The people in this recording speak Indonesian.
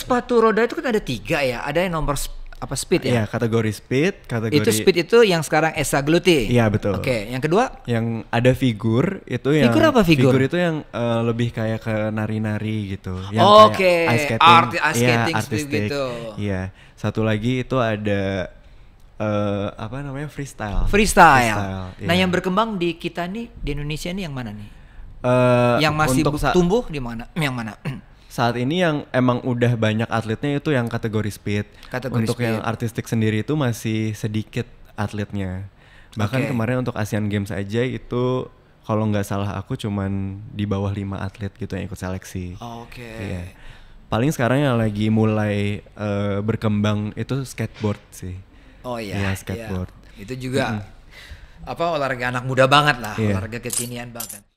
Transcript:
sepatu roda itu kan ada tiga ya ada yang nomor apa speed ya? Iya, kategori speed, kategori Itu speed itu yang sekarang Esa Gluti. Iya, betul. Oke, yang kedua? Yang ada figur itu yang Figur apa figur? Figur itu yang uh, lebih kayak ke nari-nari gitu, yang oh, Oke, okay. ice skating. Art, ice iya, skating ya, artistik. gitu. Iya. Satu lagi itu ada uh, apa namanya? freestyle. Freestyle. freestyle nah Nah, yang berkembang di kita nih di Indonesia nih yang mana nih? Uh, yang masih tumbuh di mana? Yang mana? saat ini yang emang udah banyak atletnya itu yang kategori speed. Kategori untuk speed. yang artistik sendiri itu masih sedikit atletnya. Bahkan okay. kemarin untuk Asian Games aja itu kalau nggak salah aku cuman di bawah lima atlet gitu yang ikut seleksi. Oke. Okay. Iya. Yeah. Paling sekarang yang lagi mulai uh, berkembang itu skateboard sih. Oh iya. yeah, iya. skateboard. Yeah. Itu juga mm. apa olahraga anak muda banget lah, yeah. olahraga kekinian banget.